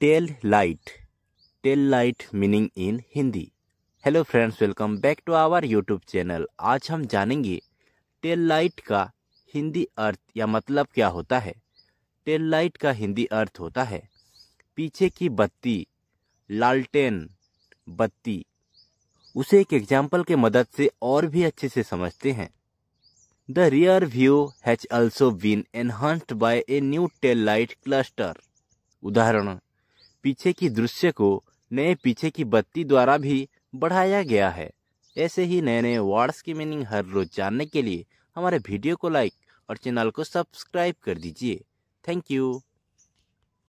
tell light tail light meaning in Hindi hello friends welcome back to our YouTube channel आज हम जानेंगे tail light का हिंदी अर्थ या मतलब क्या होता है टेल लाइट का हिंदी अर्थ होता है पीछे की बत्ती लालटेन बत्ती उसे एक एग्जाम्पल के मदद से और भी अच्छे से समझते हैं the rear view has also been enhanced by a new tail light cluster उदाहरण पीछे की दृश्य को नए पीछे की बत्ती द्वारा भी बढ़ाया गया है ऐसे ही नए नए वर्ड्स की मीनिंग हर रोज जानने के लिए हमारे वीडियो को लाइक और चैनल को सब्सक्राइब कर दीजिए थैंक यू